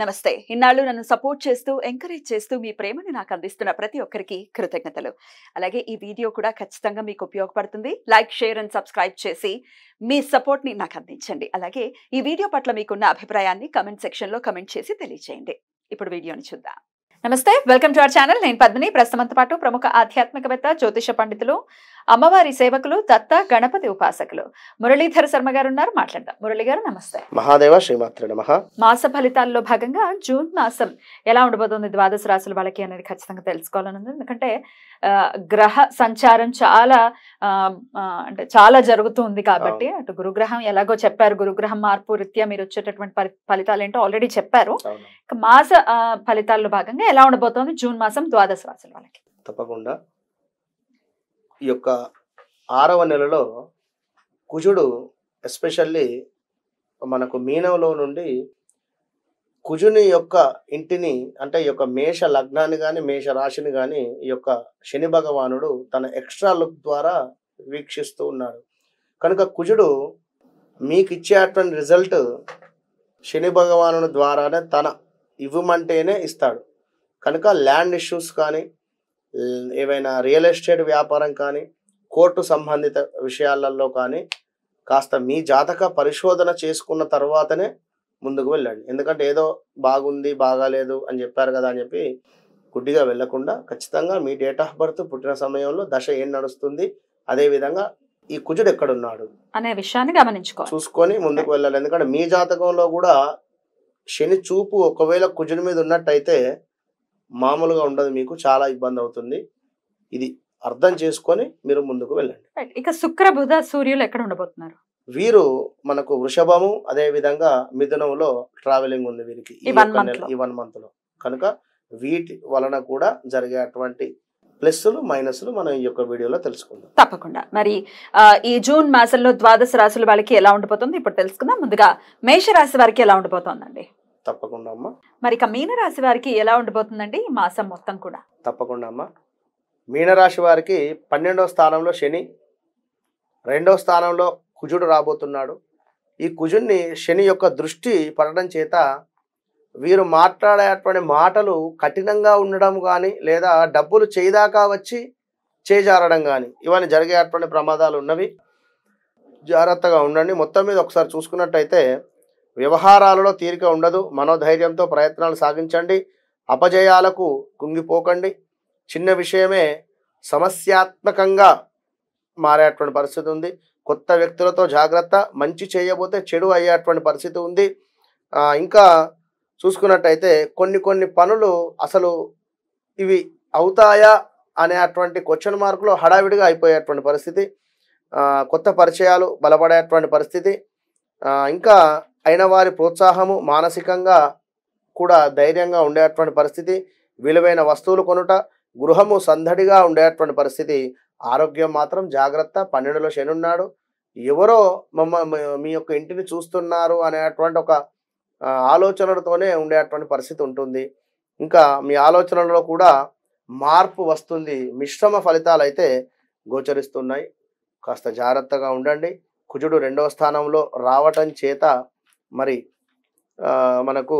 నమస్తే ఇన్నాళ్ళు నన్ను సపోర్ట్ చేస్తూ ఎంకరేజ్ చేస్తూ మీ ప్రేమను నాకు అందిస్తున్న ప్రతి ఒక్కరికి కృతజ్ఞతలు అలాగే ఈ వీడియో కూడా ఖచ్చితంగా మీకు ఉపయోగపడుతుంది లైక్ షేర్ అండ్ సబ్స్క్రైబ్ చేసి మీ సపోర్ట్ని నాకు అందించండి అలాగే ఈ వీడియో పట్ల మీకున్న అభిప్రాయాన్ని కమెంట్ సెక్షన్లో కమెంట్ చేసి తెలియజేయండి ఇప్పుడు వీడియోని చూద్దాం నమస్తే వెల్కమ్ టు అవర్ ఛానల్ నేను పద్మిని ప్రస్తుతంతో పాటు ప్రముఖ ఆధ్యాత్మికవేత్త జ్యోతిష పండితులు అమ్మవారి సేవకులు దత్త గణపతి ఉపాసకులు మురళీధర శర్మ గారు ఉన్నారు మాట్లాడదాం మురళి గారు నమస్తే మహాదేవ శ్రీమాత్ర మాస ఫలితాల్లో భాగంగా జూన్ మాసం ఎలా ఉండబోతుంది ద్వాదశ రాశుల వాళ్ళకి అనేది ఖచ్చితంగా తెలుసుకోవాలని ఉంది ఎందుకంటే గ్రహ సంచారం చాలా అంటే చాలా జరుగుతుంది కాబట్టి అటు గురుగ్రహం ఎలాగో చెప్పారు గురుగ్రహం మార్పు రీత్యా మీరు వచ్చేటటువంటి ఫలితాలు ఏంటో ఆల్రెడీ చెప్పారు మాస ఫలితాల్లో భాగంగా ఎలా ఉండబోతోంది జూన్ మాసం ద్వాదశ రాశుల వాళ్ళకి తప్పకుండా ఈ యొక్క ఆరవ నెలలో కుజుడు ఎస్పెషల్లీ మనకు మీనంలో నుండి కుజుని యొక్క ఇంటిని అంటే ఈ యొక్క మేష లగ్నాన్ని కానీ మేష రాశిని కానీ ఈ యొక్క శని భగవానుడు తన ఎక్స్ట్రా లుక్ ద్వారా వీక్షిస్తూ ఉన్నాడు కనుక కుజుడు మీకు ఇచ్చేటువంటి రిజల్ట్ శని భగవానుడు ద్వారానే తన ఇవ్వమంటేనే ఇస్తాడు కనుక ల్యాండ్ ఇష్యూస్ కానీ ఏవైనా రియల్ ఎస్టేట్ వ్యాపారం కానీ కోర్టు సంబంధిత విషయాలలో కానీ కాస్త మీ జాతక పరిశోధన చేసుకున్న తర్వాతనే ముందుకు వెళ్ళండి ఎందుకంటే ఏదో బాగుంది బాగాలేదు అని చెప్పారు కదా అని చెప్పి గుడ్డిగా వెళ్లకుండా ఖచ్చితంగా మీ డేట్ ఆఫ్ బర్త్ పుట్టిన సమయంలో దశ ఏం నడుస్తుంది అదే విధంగా ఈ కుజుడు ఎక్కడున్నాడు అనే విషయాన్ని గమనించుకో చూసుకొని ముందుకు వెళ్ళాలి ఎందుకంటే మీ జాతకంలో కూడా శని చూపు ఒకవేళ కుజుడి మీద ఉన్నట్టయితే మామూలుగా ఉండదు మీకు చాలా ఇబ్బంది అవుతుంది ఇది అర్థం చేసుకొని మీరు ముందుకు వెళ్ళండి ఇక శుక్ర బుధ సూర్యులు ఎక్కడ ఉండబోతున్నారు వీరు మనకు వృషభము అదే విధంగా మిథునంలో ట్రావెలింగ్ ఉంది వీరికి ఈ వన్ మంత్ లో కనుక వీటి వలన కూడా జరిగేటువంటి ప్లస్లు మైనస్లు మనం ఈ యొక్క వీడియోలో తెలుసుకుందాం తప్పకుండా మరి ఈ జూన్ మాసంలో ద్వాదశ రాశుల వాళ్ళకి ఎలా ఉండిపోతుంది ఇప్పుడు తెలుసుకుందాం ముందుగా మేషరాశి వారికి ఎలా ఉండిపోతుందండి తప్పకుండా అమ్మా మరి ఇక మీనరాశి వారికి ఎలా ఉండబోతుందండి ఈ మాసం మొత్తం కూడా తప్పకుండా అమ్మా మీనరాశి వారికి పన్నెండవ స్థానంలో శని రెండవ స్థానంలో కుజుడు రాబోతున్నాడు ఈ కుజుడిని శని యొక్క దృష్టి పడడం చేత వీరు మాట్లాడేటువంటి మాటలు కఠినంగా ఉండడం కానీ లేదా డబ్బులు చేయదాకా వచ్చి చేజారడం కానీ ఇవన్నీ జరిగేటువంటి ప్రమాదాలు ఉన్నవి జాగ్రత్తగా ఉండండి మొత్తం మీద ఒకసారి చూసుకున్నట్టయితే వ్యవహారాలలో తీరిక ఉండదు మనోధైర్యంతో ప్రయత్నాలు సాగించండి అపజయాలకు కుంగిపోకండి చిన్న విషయమే సమస్యాత్మకంగా మారేటువంటి పరిస్థితి ఉంది కొత్త వ్యక్తులతో జాగ్రత్త మంచి చేయబోతే చెడు అయ్యేటువంటి పరిస్థితి ఉంది ఇంకా చూసుకున్నట్టయితే కొన్ని కొన్ని పనులు అసలు ఇవి అవుతాయా అనే అటువంటి క్వశ్చన్ మార్కులో హడావిడిగా అయిపోయేటువంటి పరిస్థితి కొత్త పరిచయాలు బలపడేటువంటి పరిస్థితి ఇంకా అయిన వారి ప్రోత్సాహము మానసికంగా కూడా ధైర్యంగా ఉండేటువంటి పరిస్థితి విలువైన వస్తువులు కొనుట గృహము సందడిగా ఉండేటువంటి పరిస్థితి ఆరోగ్యం మాత్రం జాగ్రత్త పన్నెండులో శనున్నాడు ఎవరో మమ్మ మీ యొక్క ఇంటిని చూస్తున్నారు అనేటువంటి ఒక ఆలోచనలతోనే ఉండేటువంటి పరిస్థితి ఉంటుంది ఇంకా మీ ఆలోచనలలో కూడా మార్పు వస్తుంది మిశ్రమ ఫలితాలు అయితే గోచరిస్తున్నాయి కాస్త జాగ్రత్తగా ఉండండి కుజుడు రెండవ స్థానంలో రావటం చేత మరి మనకు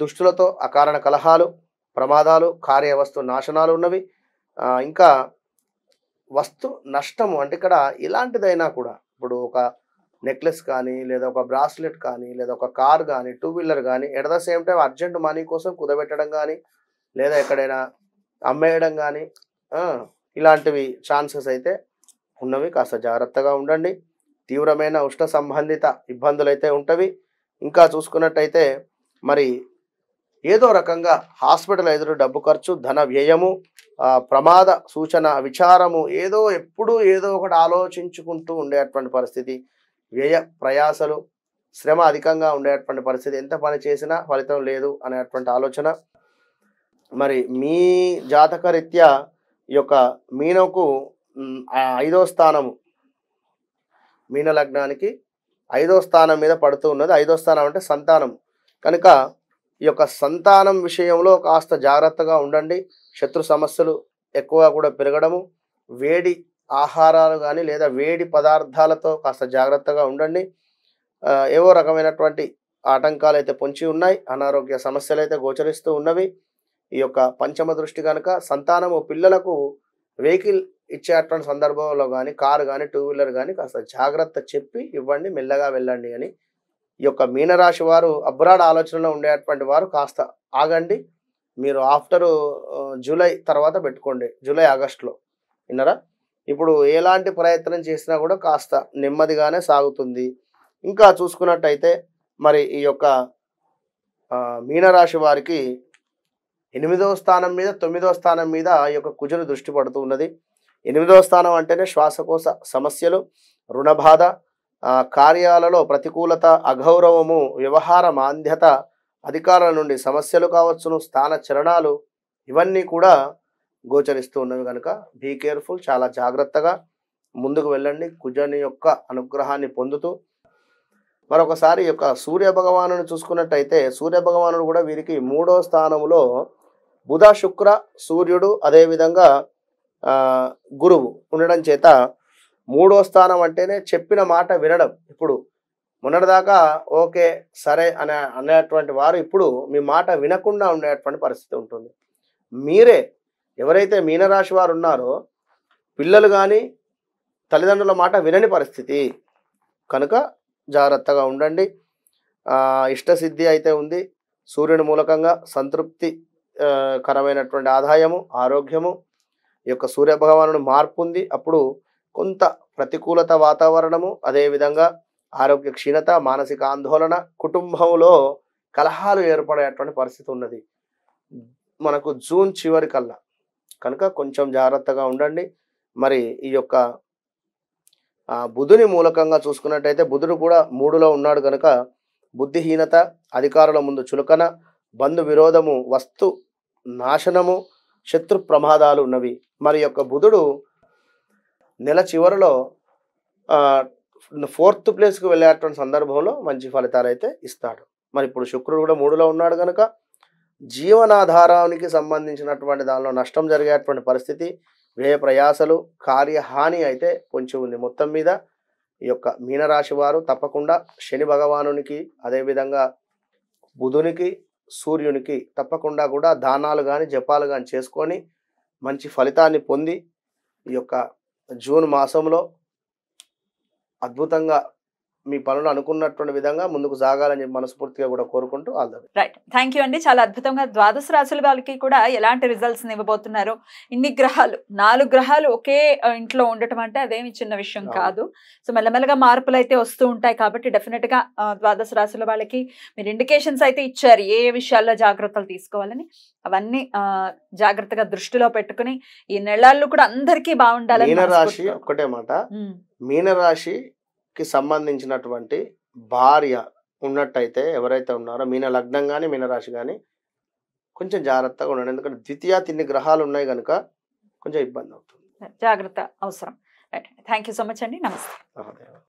దుష్టులతో అకారణ కలహాలు ప్రమాదాలు కార్యవస్తు నాశనాలు ఉన్నవి ఇంకా వస్తు నష్టము అంటే ఇక్కడ ఇలాంటిదైనా కూడా ఇప్పుడు ఒక నెక్లెస్ కానీ లేదా ఒక బ్రాస్లెట్ కానీ లేదా ఒక కార్ కానీ టూ వీలర్ కానీ at the same time urgent money కోసం కుదబెట్టడం కానీ లేదా ఎక్కడైనా అమ్మేయడం కానీ ఇలాంటివి ఛాన్సెస్ అయితే ఉన్నవి కాస్త జాగ్రత్తగా ఉండండి తీవ్రమైన ఉష్ణ సంబంధిత ఇబ్బందులు అయితే ఉంటవి ఇంకా చూసుకున్నట్టయితే మరి ఏదో రకంగా హాస్పిటల్ ఎదురు డబ్బు ఖర్చు ధన వ్యయము ప్రమాద సూచన విచారము ఏదో ఎప్పుడూ ఏదో ఒకటి ఆలోచించుకుంటూ ఉండేటువంటి పరిస్థితి వ్యయ ప్రయాసలు శ్రమ అధికంగా ఉండేటువంటి పరిస్థితి ఎంత పని చేసినా ఫలితం లేదు అనేటువంటి ఆలోచన మరి మీ జాతకరీత్యా ఈ యొక్క మీనకు ఐదో స్థానము మీన లగ్నానికి ఐదో స్థానం మీద పడుతూ ఉన్నది ఐదో స్థానం అంటే సంతానం కనుక ఈ యొక్క సంతానం విషయంలో కాస్త జాగ్రత్తగా ఉండండి శత్రు సమస్యలు ఎక్కువగా కూడా పెరగడము వేడి ఆహారాలు కానీ లేదా వేడి పదార్థాలతో కాస్త జాగ్రత్తగా ఉండండి ఏవో రకమైనటువంటి ఆటంకాలు అయితే పొంచి ఉన్నాయి అనారోగ్య సమస్యలు అయితే గోచరిస్తూ ఉన్నవి ఈ యొక్క పంచమ దృష్టి కనుక సంతానము పిల్లలకు వెహికల్ ఇచ్చేటువంటి సందర్భంలో కానీ కారు కానీ టూ వీలర్ కానీ కాస్త జాగ్రత్త చెప్పి ఇవ్వండి మెల్లగా వెళ్ళండి అని ఈ యొక్క మీనరాశి వారు అబ్రాడ్ ఆలోచనలో ఉండేటువంటి వారు కాస్త ఆగండి మీరు ఆఫ్టర్ జూలై తర్వాత పెట్టుకోండి జూలై ఆగస్టులో విన్నారా ఇప్పుడు ఎలాంటి ప్రయత్నం చేసినా కూడా కాస్త నెమ్మదిగానే సాగుతుంది ఇంకా చూసుకున్నట్టయితే మరి ఈ యొక్క మీనరాశి వారికి ఎనిమిదవ స్థానం మీద తొమ్మిదవ స్థానం మీద ఈ యొక్క కుజులు దృష్టి పడుతూ ఉన్నది ఎనిమిదవ స్థానం అంటేనే శ్వాసకోశ సమస్యలు రుణబాధ కార్యాలలో ప్రతికూలత అగౌరవము వ్యవహార మాంద్యత అధికారుల నుండి సమస్యలు కావచ్చును స్థాన చరణాలు ఇవన్నీ కూడా గోచరిస్తూ ఉన్నవి కనుక బీ కేర్ఫుల్ చాలా జాగ్రత్తగా ముందుకు వెళ్ళండి కుజని యొక్క అనుగ్రహాన్ని పొందుతూ మరొకసారి యొక్క సూర్య భగవానుని చూసుకున్నట్టయితే సూర్య భగవానుడు కూడా వీరికి మూడో స్థానంలో బుధ శుక్ర సూర్యుడు అదేవిధంగా గురువు ఉండడం చేత మూడో స్థానం అంటేనే చెప్పిన మాట వినడం ఇప్పుడు మొన్నటిదాకా ఓకే సరే అనే అనేటువంటి వారు ఇప్పుడు మీ మాట వినకుండా ఉండేటువంటి పరిస్థితి ఉంటుంది మీరే ఎవరైతే మీనరాశి వారు ఉన్నారో పిల్లలు కానీ తల్లిదండ్రుల మాట వినని పరిస్థితి కనుక జాగ్రత్తగా ఉండండి ఇష్టసిద్ధి అయితే ఉంది సూర్యుని మూలకంగా సంతృప్తి కరమైనటువంటి ఆదాయము ఆరోగ్యము యొక్క సూర్యభగవానుడు మార్పు ఉంది అప్పుడు కొంత ప్రతికూలత వాతావరణము అదేవిధంగా ఆరోగ్య క్షీణత మానసిక ఆందోళన కుటుంబంలో కలహాలు ఏర్పడేటువంటి పరిస్థితి ఉన్నది మనకు జూన్ చివరి కల్లా కనుక కొంచెం జాగ్రత్తగా ఉండండి మరి ఈ యొక్క బుధుని మూలకంగా చూసుకున్నట్టయితే బుధుడు కూడా మూడులో ఉన్నాడు కనుక బుద్ధిహీనత అధికారుల ముందు చులకన బంధు విరోధము వస్తు నాశనము శత్రు ప్రమాదాలు ఉన్నవి మరి యొక్క బుధుడు నెల చివరిలో ఫోర్త్ ప్లేస్కి వెళ్ళేటువంటి సందర్భంలో మంచి ఫలితాలు అయితే ఇస్తాడు మరి ఇప్పుడు శుక్రుడు కూడా మూడులో ఉన్నాడు కనుక జీవనాధారానికి సంబంధించినటువంటి దానిలో నష్టం జరిగేటువంటి పరిస్థితి వ్యయ ప్రయాసలు కార్యహాని అయితే కొంచెం ఉంది మొత్తం మీద ఈ యొక్క మీనరాశి వారు తప్పకుండా శని భగవానునికి అదేవిధంగా బుధునికి సూర్యునికి తప్పకుండా కూడా దానాలు కానీ జపాలు కానీ చేసుకొని మంచి ఫలితాన్ని పొంది ఈ యొక్క జూన్ మాసంలో అద్భుతంగా మీ పనులు అనుకున్నటువంటి విధంగా ముందుకు సాగాలని మనస్ఫూర్తిగా కూడా కోరుకుంటూ ఆల్ రైట్ థ్యాంక్ యూ అండి చాలా అద్భుతంగా ద్వాదశ రాశుల వాళ్ళకి కూడా ఎలాంటి రిజల్ట్స్ ఇవ్వబోతున్నారు ఇన్ని గ్రహాలు నాలుగు గ్రహాలు ఒకే ఇంట్లో ఉండటం అంటే అదేమి చిన్న విషయం కాదు సో మెల్లమెల్లగా మార్పులు అయితే వస్తూ ఉంటాయి కాబట్టి డెఫినెట్ గా ద్వాదశ రాశుల వాళ్ళకి మీరు ఇండికేషన్స్ అయితే ఇచ్చారు ఏ విషయాల్లో జాగ్రత్తలు తీసుకోవాలని అవన్నీ జాగ్రత్తగా దృష్టిలో పెట్టుకుని ఈ నెలల్లో కూడా అందరికీ బాగుండాలని మీనరాశి ఒకటే మాట మీనరాశి కి సంబంధించినటువంటి భార్య ఉన్నట్టయితే ఎవరైతే ఉన్నారో మీన లగ్నం కానీ మీనరాశి కానీ కొంచెం జాగ్రత్తగా ఉండండి ఎందుకంటే ద్వితీయ తిన్ని గ్రహాలు ఉన్నాయి కనుక కొంచెం ఇబ్బంది అవుతుంది జాగ్రత్త అవసరం థ్యాంక్ సో మచ్ అండి నమస్తే